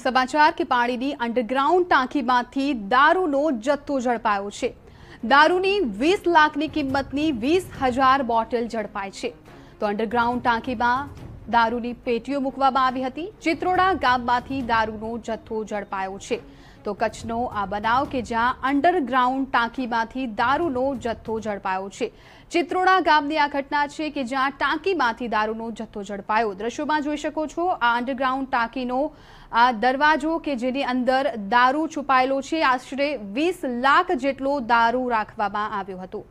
સમાચાર કે પાણીની અંડરગ્રાઉન્ડ ટાંકીમાંથી દારૂનો જથ્થો ઝડપાયો છે દારૂની વીસ લાખની કિંમતની વીસ હજાર બોટલ ઝડપાય છે તો અંડરગ્રાઉન્ડ ટાંકીમાં દારૂની પેટીઓ મૂકવામાં આવી હતી ચિત્રોડા ગામમાંથી દારૂનો જથ્થો ઝડપાયો છે તો કચ્છનો આ બનાવ કે જ્યાં અંડરગ્રાઉન્ડ ટાંકીમાંથી દારૂનો જથ્થો ઝડપાયો છે ચિત્રોડા ગામની આ ઘટના છે કે જ્યાં ટાંકીમાંથી દારૂનો જથ્થો ઝડપાયો દ્રશ્યોમાં જોઈ શકો છો આ અંડરગ્રાઉન્ડ ટાંકીનો આ દરવાજો કે જેની અંદર દારૂ છુપાયેલો છે આશરે વીસ લાખ જેટલો દારૂ રાખવામાં આવ્યો હતો